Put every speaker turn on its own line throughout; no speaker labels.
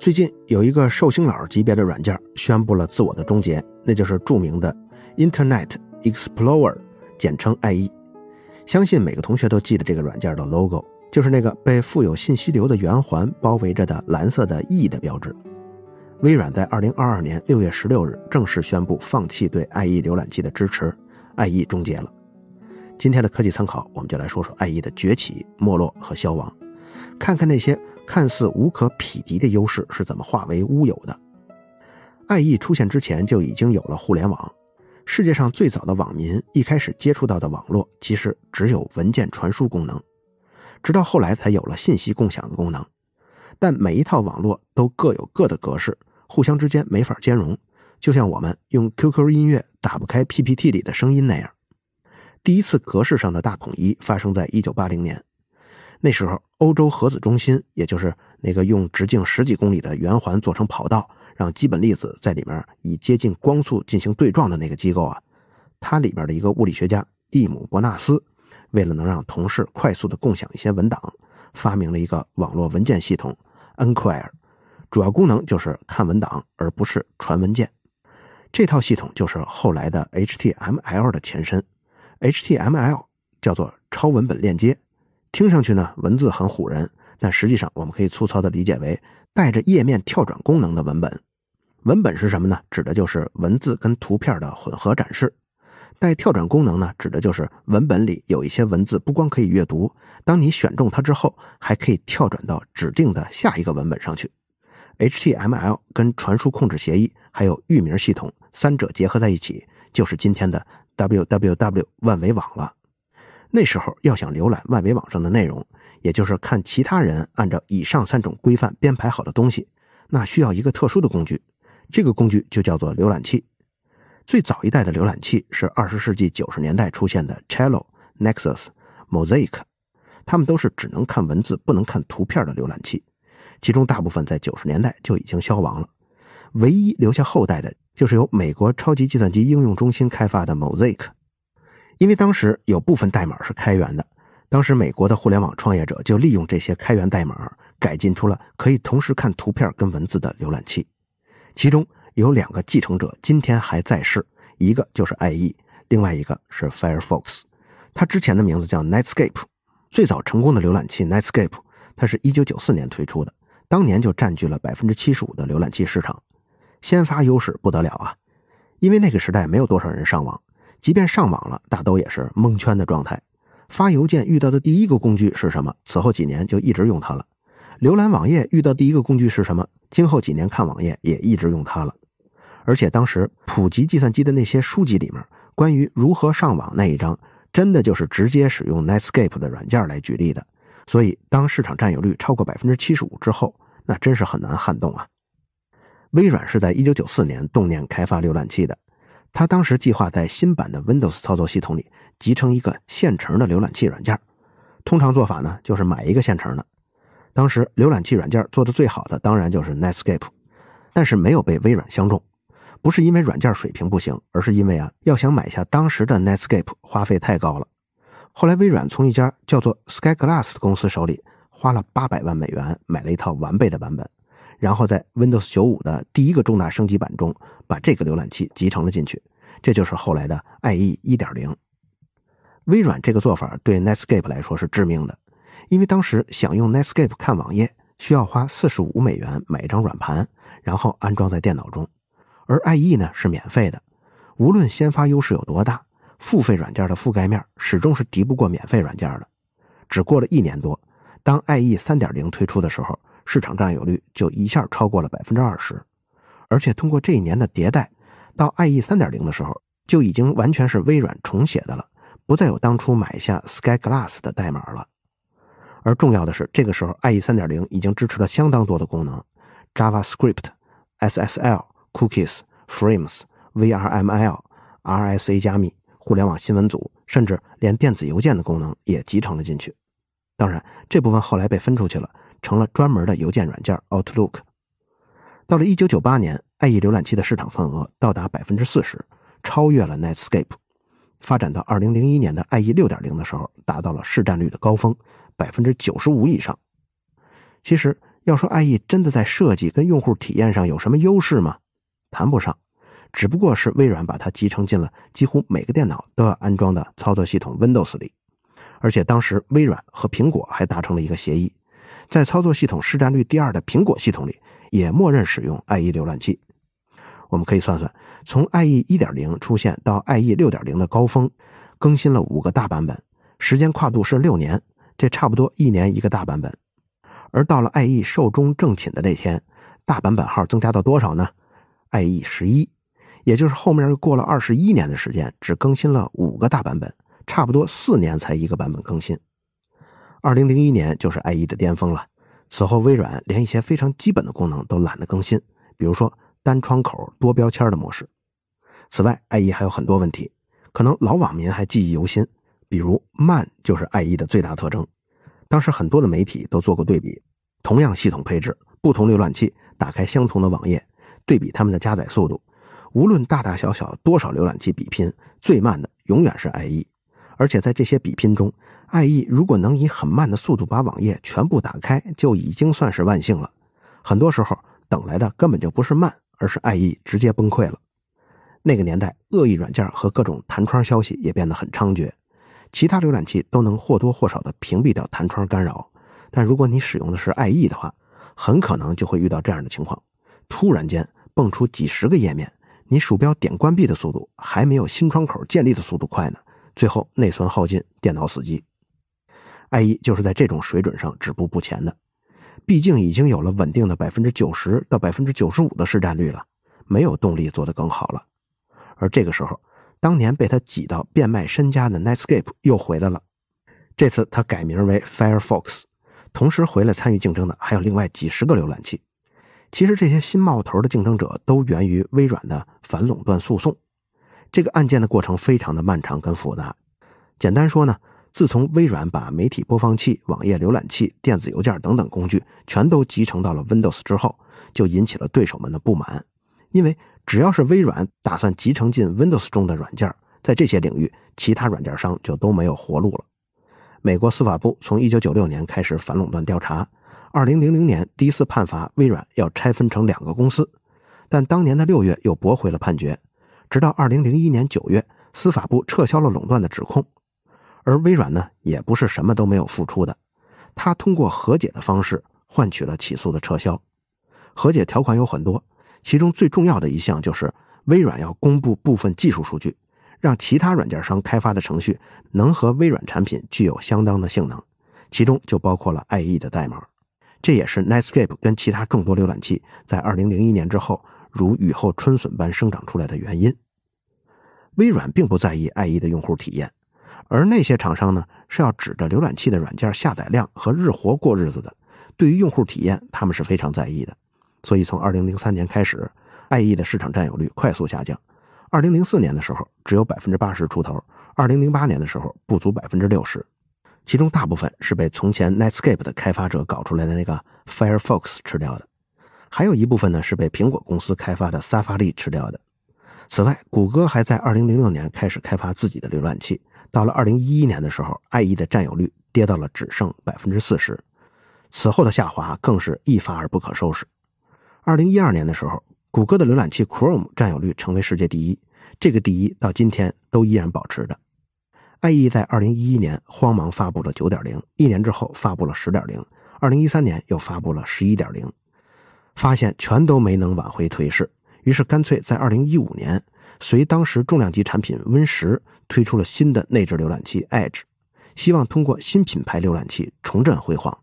最近有一个寿星佬级别的软件宣布了自我的终结，那就是著名的 Internet Explorer，简称 IE。相信每个同学都记得这个软件的 logo，就是那个被富有信息流的圆环包围着的蓝色的 E 的标志。微软在二零二二年六月十六日正式宣布放弃对 IE 浏览器的支持，IE 终结了。今天的科技参考，我们就来说说 IE 的崛起、没落和消亡，看看那些。看似无可匹敌的优势是怎么化为乌有的？爱意出现之前就已经有了互联网。世界上最早的网民一开始接触到的网络其实只有文件传输功能，直到后来才有了信息共享的功能。但每一套网络都各有各的格式，互相之间没法兼容，就像我们用 QQ 音乐打不开 PPT 里的声音那样。第一次格式上的大统一发生在1980年。那时候，欧洲核子中心，也就是那个用直径十几公里的圆环做成跑道，让基本粒子在里面以接近光速进行对撞的那个机构啊，它里边的一个物理学家蒂姆伯纳斯，为了能让同事快速的共享一些文档，发明了一个网络文件系统 n q u i r e 主要功能就是看文档而不是传文件。这套系统就是后来的 HTML 的前身，HTML 叫做超文本链接。听上去呢，文字很唬人，但实际上我们可以粗糙的理解为带着页面跳转功能的文本。文本是什么呢？指的就是文字跟图片的混合展示。带跳转功能呢，指的就是文本里有一些文字，不光可以阅读，当你选中它之后，还可以跳转到指定的下一个文本上去。HTML 跟传输控制协议还有域名系统三者结合在一起，就是今天的 WWW 万维网了。那时候要想浏览外媒网上的内容，也就是看其他人按照以上三种规范编排好的东西，那需要一个特殊的工具。这个工具就叫做浏览器。最早一代的浏览器是二十世纪九十年代出现的 c e l l o Nexus、Mosaic，它们都是只能看文字不能看图片的浏览器，其中大部分在九十年代就已经消亡了。唯一留下后代的就是由美国超级计算机应用中心开发的 Mosaic。因为当时有部分代码是开源的，当时美国的互联网创业者就利用这些开源代码改进出了可以同时看图片跟文字的浏览器，其中有两个继承者今天还在世，一个就是 IE，另外一个是 Firefox，它之前的名字叫 Netscape，最早成功的浏览器 Netscape，它是一九九四年推出的，当年就占据了百分之七十五的浏览器市场，先发优势不得了啊，因为那个时代没有多少人上网。即便上网了，大都也是蒙圈的状态。发邮件遇到的第一个工具是什么？此后几年就一直用它了。浏览网页遇到第一个工具是什么？今后几年看网页也一直用它了。而且当时普及计算机的那些书籍里面，关于如何上网那一章，真的就是直接使用 Netscape 的软件来举例的。所以，当市场占有率超过百分之七十五之后，那真是很难撼动啊。微软是在一九九四年动念开发浏览器的。他当时计划在新版的 Windows 操作系统里集成一个现成的浏览器软件。通常做法呢，就是买一个现成的。当时浏览器软件做的最好的，当然就是 Netscape，但是没有被微软相中。不是因为软件水平不行，而是因为啊，要想买下当时的 Netscape 花费太高了。后来微软从一家叫做 s k y g l a s s 的公司手里花了八百万美元买了一套完备的版本。然后在 Windows 95的第一个重大升级版中，把这个浏览器集成了进去，这就是后来的 IE 1.0。微软这个做法对 Netscape 来说是致命的，因为当时想用 Netscape 看网页，需要花45美元买一张软盘，然后安装在电脑中，而 IE 呢是免费的。无论先发优势有多大，付费软件的覆盖面始终是敌不过免费软件的。只过了一年多，当 IE 3.0推出的时候。市场占有率就一下超过了百分之二十，而且通过这一年的迭代，到 IE 三点零的时候，就已经完全是微软重写的了，不再有当初买下 s k y g l a s s 的代码了。而重要的是，这个时候 IE 三点零已经支持了相当多的功能：JavaScript、SSL、Cookies、Frames、VRML、RSA 加密、互联网新闻组，甚至连电子邮件的功能也集成了进去。当然，这部分后来被分出去了。成了专门的邮件软件 Outlook。到了1998年，IE 浏览器的市场份额到达40%，超越了 Netscape。发展到2001年的 IE6.0 的时候，达到了市占率的高峰，95%以上。其实要说 IE 真的在设计跟用户体验上有什么优势吗？谈不上，只不过是微软把它集成进了几乎每个电脑都要安装的操作系统 Windows 里。而且当时微软和苹果还达成了一个协议。在操作系统市占率第二的苹果系统里，也默认使用 IE 浏览器。我们可以算算，从 IE 1.0出现到 IE 6.0的高峰，更新了五个大版本，时间跨度是六年，这差不多一年一个大版本。而到了 IE 寿终正寝的那天，大版本号增加到多少呢？IE 11，也就是后面又过了二十一年的时间，只更新了五个大版本，差不多四年才一个版本更新。二零零一年就是 IE 的巅峰了，此后微软连一些非常基本的功能都懒得更新，比如说单窗口多标签的模式。此外，IE 还有很多问题，可能老网民还记忆犹新，比如慢就是 IE 的最大特征。当时很多的媒体都做过对比，同样系统配置，不同浏览器打开相同的网页，对比他们的加载速度，无论大大小小多少浏览器比拼，最慢的永远是 IE。而且在这些比拼中，爱意如果能以很慢的速度把网页全部打开，就已经算是万幸了。很多时候等来的根本就不是慢，而是爱意直接崩溃了。那个年代，恶意软件和各种弹窗消息也变得很猖獗。其他浏览器都能或多或少地屏蔽掉弹窗干扰，但如果你使用的是爱意的话，很可能就会遇到这样的情况：突然间蹦出几十个页面，你鼠标点关闭的速度还没有新窗口建立的速度快呢。最后，内存耗尽，电脑死机。IE 就是在这种水准上止步不前的，毕竟已经有了稳定的百分之九十到百分之九十五的市占率了，没有动力做得更好了。而这个时候，当年被他挤到变卖身家的 Netscape 又回来了，这次他改名为 Firefox，同时回来参与竞争的还有另外几十个浏览器。其实这些新冒头的竞争者都源于微软的反垄断诉讼。这个案件的过程非常的漫长跟复杂，简单说呢，自从微软把媒体播放器、网页浏览器、电子邮件等等工具全都集成到了 Windows 之后，就引起了对手们的不满，因为只要是微软打算集成进 Windows 中的软件，在这些领域其他软件商就都没有活路了。美国司法部从一九九六年开始反垄断调查，二零零零年第一次判罚微软要拆分成两个公司，但当年的六月又驳回了判决。直到二零零一年九月，司法部撤销了垄断的指控，而微软呢也不是什么都没有付出的，他通过和解的方式换取了起诉的撤销。和解条款有很多，其中最重要的一项就是微软要公布部分技术数据，让其他软件商开发的程序能和微软产品具有相当的性能，其中就包括了 IE 的代码，这也是 Netscape 跟其他众多浏览器在二零零一年之后。如雨后春笋般生长出来的原因，微软并不在意 IE 的用户体验，而那些厂商呢是要指着浏览器的软件下载量和日活过日子的，对于用户体验他们是非常在意的。所以从2003年开始，IE 的市场占有率快速下降。2004年的时候只有百分之八十出头，2008年的时候不足百分之六十，其中大部分是被从前 Netscape 的开发者搞出来的那个 Firefox 吃掉的。还有一部分呢是被苹果公司开发的 Safari 吃掉的。此外，谷歌还在2006年开始开发自己的浏览器。到了2011年的时候，IE 的占有率跌到了只剩百分之四十，此后的下滑更是一发而不可收拾。2012年的时候，谷歌的浏览器 Chrome 占有率成为世界第一，这个第一到今天都依然保持着。IE 在2011年慌忙发布了9.0，一年之后发布了10.0，2013年又发布了11.0。发现全都没能挽回颓势，于是干脆在二零一五年，随当时重量级产品 Win 十推出了新的内置浏览器 Edge，希望通过新品牌浏览器重振辉煌。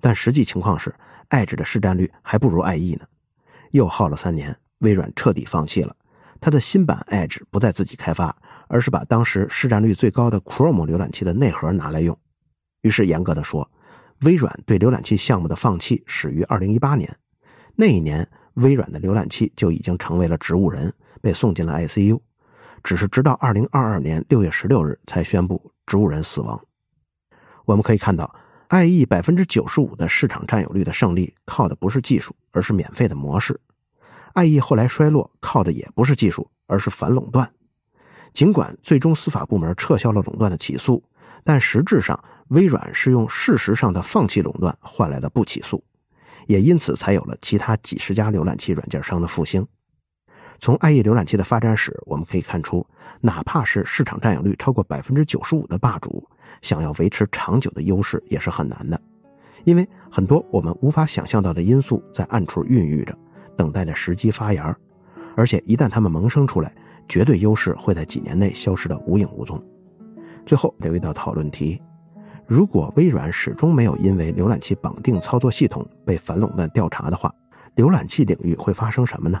但实际情况是，Edge 的市占率还不如 IE 呢。又耗了三年，微软彻底放弃了它的新版 Edge 不再自己开发，而是把当时市占率最高的 Chrome 浏览器的内核拿来用。于是，严格的说，微软对浏览器项目的放弃始于二零一八年。那一年，微软的浏览器就已经成为了植物人，被送进了 ICU。只是直到二零二二年六月十六日才宣布植物人死亡。我们可以看到，IE 百分之九十五的市场占有率的胜利靠的不是技术，而是免费的模式。IE 后来衰落靠的也不是技术，而是反垄断。尽管最终司法部门撤销了垄断的起诉，但实质上微软是用事实上的放弃垄断换来的不起诉。也因此才有了其他几十家浏览器软件商的复兴。从 IE 浏览器的发展史，我们可以看出，哪怕是市场占有率超过百分之九十五的霸主，想要维持长久的优势也是很难的。因为很多我们无法想象到的因素在暗处孕育着，等待着时机发芽。而且一旦他们萌生出来，绝对优势会在几年内消失得无影无踪。最后留一道讨论题。如果微软始终没有因为浏览器绑定操作系统被反垄断调查的话，浏览器领域会发生什么呢？